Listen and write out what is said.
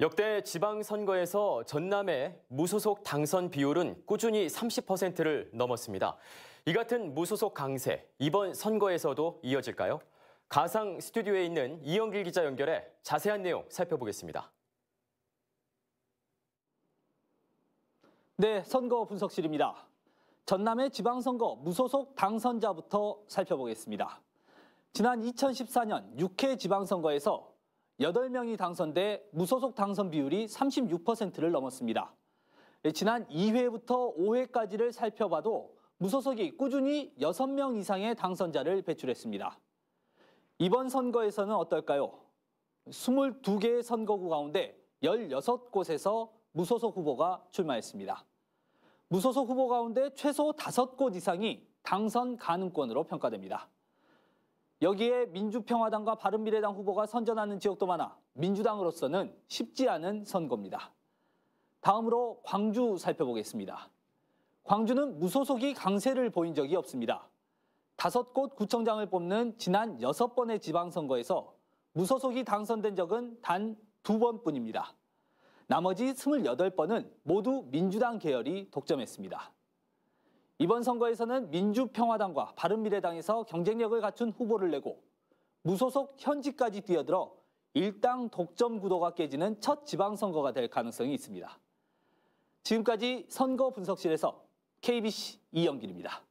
역대 지방선거에서 전남의 무소속 당선 비율은 꾸준히 30%를 넘었습니다. 이 같은 무소속 강세, 이번 선거에서도 이어질까요? 가상 스튜디오에 있는 이영길 기자 연결해 자세한 내용 살펴보겠습니다. 네, 선거 분석실입니다. 전남의 지방선거 무소속 당선자부터 살펴보겠습니다. 지난 2014년 6회 지방선거에서 여덟 명이 당선돼 무소속 당선 비율이 36%를 넘었습니다. 예, 지난 2회부터 5회까지를 살펴봐도 무소속이 꾸준히 6명 이상의 당선자를 배출했습니다. 이번 선거에서는 어떨까요? 22개의 선거구 가운데 16곳에서 무소속 후보가 출마했습니다. 무소속 후보 가운데 최소 5곳 이상이 당선 가능권으로 평가됩니다. 여기에 민주평화당과 바른미래당 후보가 선전하는 지역도 많아 민주당으로서는 쉽지 않은 선거입니다. 다음으로 광주 살펴보겠습니다. 광주는 무소속이 강세를 보인 적이 없습니다. 다섯 곳 구청장을 뽑는 지난 여섯 번의 지방선거에서 무소속이 당선된 적은 단 두 번뿐입니다. 나머지 28번은 모두 민주당 계열이 독점했습니다. 이번 선거에서는 민주평화당과 바른미래당에서 경쟁력을 갖춘 후보를 내고 무소속 현직까지 뛰어들어 일당 독점 구도가 깨지는 첫 지방선거가 될 가능성이 있습니다. 지금까지 선거 분석실에서 KBC 이영길입니다.